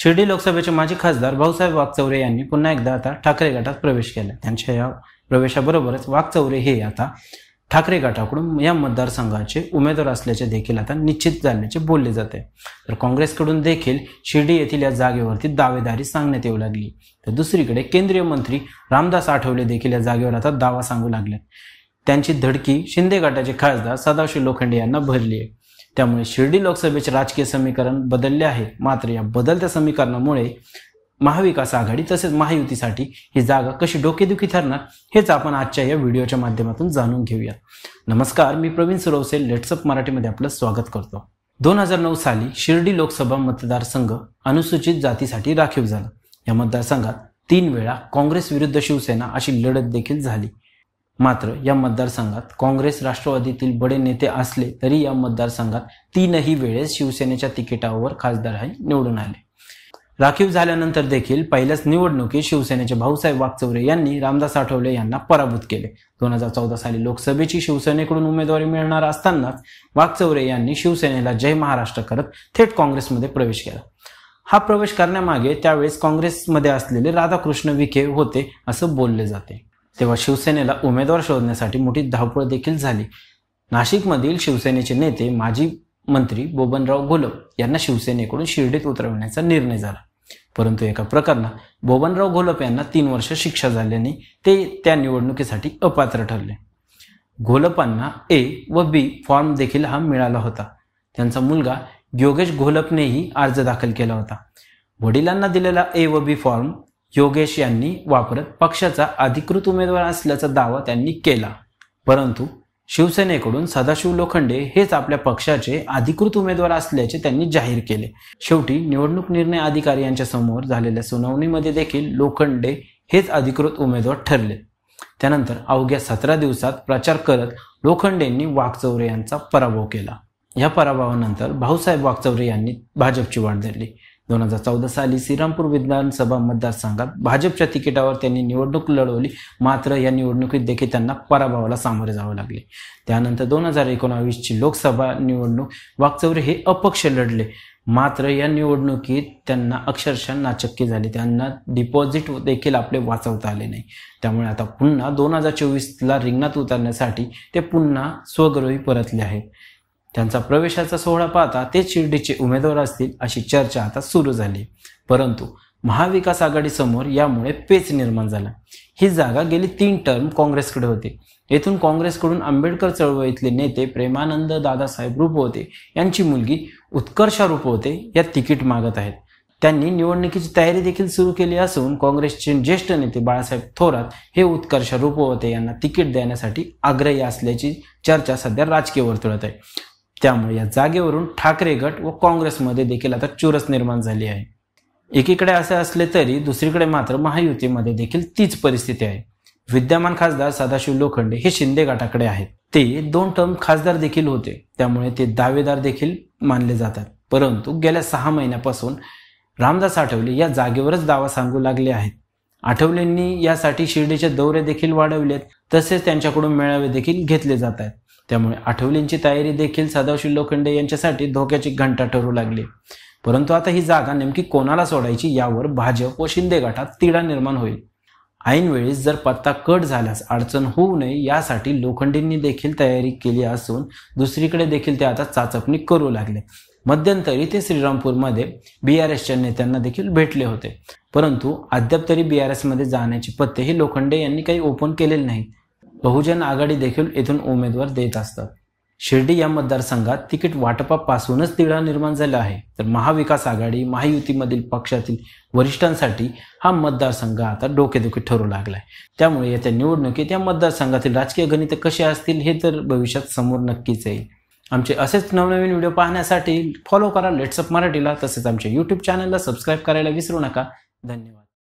शिर्डी लोकसभेचे माजी खासदार भाऊसाहेब वाघचौरे यांनी पुन्हा एकदा आता ठाकरे गटात प्रवेश केला त्यांच्या या प्रवेशाबरोबरच वाघचौरे हे आता ठाकरे गटाकडून या मतदारसंघाचे उमेदवार असल्याचे देखील आता निश्चित झाल्याचे बोलले जाते तर काँग्रेसकडून देखील शिर्डी येथील या जागेवरती दावेदारी सांगण्यात येऊ लागली तर दुसरीकडे केंद्रीय मंत्री रामदास आठवले देखील या जागेवर आता दावा सांगू लागले त्यांची धडकी शिंदे गटाचे खासदार सदाशिव लोखंडे यांना भरली आहे त्यामुळे शिर्डी लोकसभेचे राजकीय समीकरण बदलले आहे मात्र या बदलत्या समीकरणामुळे महाविकास आघाडी तसेच महायुतीसाठी ही जागा कशी डोकेदुखी ठरणार हेच आपण आजच्या या व्हिडिओच्या माध्यमातून जाणून घेऊया नमस्कार मी प्रवीण सुरवसे लेट्सअप मराठीमध्ये आपलं स्वागत करतो दोन हजार नऊ साली शिर्डी लोकसभा मतदारसंघ अनुसूचित जातीसाठी राखीव झाला या मतदारसंघात तीन वेळा काँग्रेस विरुद्ध शिवसेना अशी लढत देखील झाली मात्र या मतदारसंघात काँग्रेस राष्ट्रवादीतील बडे नेते असले तरी या मतदारसंघात तीनही वेळेस शिवसेनेच्या तिकिटावर खासदार हे निवडून आले राखीव झाल्यानंतर देखील पहिल्याच निवडणुकीत शिवसेनेचे भाऊसाहेब वागचौरे यांनी रामदास आठवले यांना पराभूत केले दोन हजार चौदा साली लोकसभेची शिवसेनेकडून उमेदवारी मिळणार असतानाच वागचौरे यांनी शिवसेनेला जय महाराष्ट्र करत थेट काँग्रेसमध्ये प्रवेश केला हा प्रवेश करण्यामागे त्यावेळेस काँग्रेसमध्ये असलेले राधाकृष्ण विखे होते असं बोलले जाते तेव्हा शिवसेनेला उमेदवार शोधण्यासाठी मोठी धावपळ देखील झाली नाशिकमधील शिवसेनेचे नेते माजी मंत्री बोबनराव घोलप यांना शिवसेनेकडून शिर्डीत उतरवण्याचा निर्णय झाला परंतु एका प्रकरणात बोबनराव घोलप यांना तीन वर्ष शिक्षा झाल्याने ते त्या निवडणुकीसाठी अपात्र ठरले घोलपांना ए व बी फॉर्म देखील हा मिळाला होता त्यांचा मुलगा योगेश घोलपनेही अर्ज दाखल केला होता वडिलांना दिलेला ए व बी फॉर्म योगेश यांनी वापरत पक्षाचा अधिकृत उमेदवार असल्याचा दावा त्यांनी केला परंतु शिवसेनेकडून सदाशिव लोखंडे हेच आपल्या पक्षाचे अधिकृत उमेदवार असल्याचे त्यांनी जाहीर केले शेवटी निवडणूक निर्णय अधिकारी यांच्या समोर झालेल्या सुनावणीमध्ये देखील लोखंडे हेच अधिकृत उमेदवार ठरले त्यानंतर अवघ्या सतरा दिवसात प्रचार करत लोखंडेंनी वाघचौरे यांचा पराभव केला या पराभवानंतर भाऊसाहेब वाघचौरे यांनी भाजपची वाट धरली दोन हजार चौदा साली श्रीरामपूर विधानसभा मतदारसंघात भाजपच्या तिकिटावर त्यांनी निवडणूक लढवली मात्र या निवडणुकीत देखील त्यांना पराभवाला सामोरे जावे लागले त्यानंतर दोन हजार एकोणावीसची लोकसभा निवडणूक वागचौरे हे अपक्ष लढले मात्र या निवडणुकीत त्यांना अक्षरशः नाचक्की झाली त्यांना डिपॉझिट देखील आपले वाचवता आले नाही त्यामुळे आता पुन्हा दोन हजार चोवीसला रिंगणात उतरण्यासाठी ते पुन्हा स्वगृही परतले आहेत त्यांचा प्रवेशाचा सोहळा पाहता ते शिर्डीचे उमेदवार असतील अशी चर्चा आता सुरू झाली परंतु महाविकास आघाडीसमोर यामुळे पेच निर्माण झाला ही जागा गेली तीन टर्म काँग्रेसकडे होती येथून काँग्रेसकडून आंबेडकर चळवळीतले नेते प्रेमानंद दादासाहेब होते यांची मुलगी उत्कर्षा होते या तिकीट मागत आहेत त्यांनी निवडणुकीची तयारी देखील सुरू केली असून काँग्रेसचे ज्येष्ठ नेते बाळासाहेब थोरात हे उत्कर्ष रुपवते यांना तिकीट देण्यासाठी आग्रही असल्याची चर्चा सध्या राजकीय वर्तुळात आहे त्यामुळे या जागेवरून ठाकरे गट व काँग्रेसमध्ये देखील आता चुरस निर्माण झाली आहे एकीकडे असे असले तरी दुसरीकडे मात्र महायुतीमध्ये देखील तीच परिस्थिती आहे विद्यमान खासदार सदाशिव लोखंडे हे शिंदे गटाकडे आहेत ते दोन टर्म खासदार देखील होते त्यामुळे ते दावेदार देखील मानले जातात परंतु गेल्या सहा महिन्यापासून रामदास आठवले या जागेवरच दावा सांगू लागले आहेत आठवलेंनी यासाठी शिर्डीचे दौरे देखील वाढवलेत तसेच त्यांच्याकडून मेळावे देखील घेतले जात आहेत त्यामुळे आठवलींची तयारी देखील सदाशिव लोखंडे यांच्यासाठी धोक्याची घंटा ठरू लागली परंतु आता ही जागा नेमकी कोणाला सोडायची यावर भाजप व शिंदे गटात तिढा निर्माण होईल ऐनवेळीस जर पत्ता कट झाल्यास अडचण होऊ नये यासाठी लोखंडेंनी देखील तयारी केली असून दुसरीकडे देखील ते आता चाचपणी करू लागले मध्यंतरी ते श्रीरामपूरमध्ये बी आर एसच्या नेत्यांना देखील भेटले होते परंतु अद्याप तरी बी आर एसमध्ये जाण्याचे पत्ते हे लोखंडे यांनी काही ओपन केलेले नाही बहुजन आघाडी देखील येथून उमेदवार देत असतात शिर्डी या मतदारसंघात तिकीट वाटपापासूनच तिढा निर्माण झाला आहे तर महाविकास आघाडी महायुतीमधील पक्षातील वरिष्ठांसाठी हा मतदारसंघ आता डोकेदुखी ठरू लागलाय त्यामुळे येत्या निवडणुकीत या मतदारसंघातील राजकीय गणित कसे असतील हे तर भविष्यात समोर नक्कीच येईल आमचे असेच नवनवीन व्हिडिओ पाहण्यासाठी फॉलो करा लेट्सअप मराठीला तसेच आमच्या युट्यूब चॅनलला सबस्क्राईब करायला विसरू नका धन्यवाद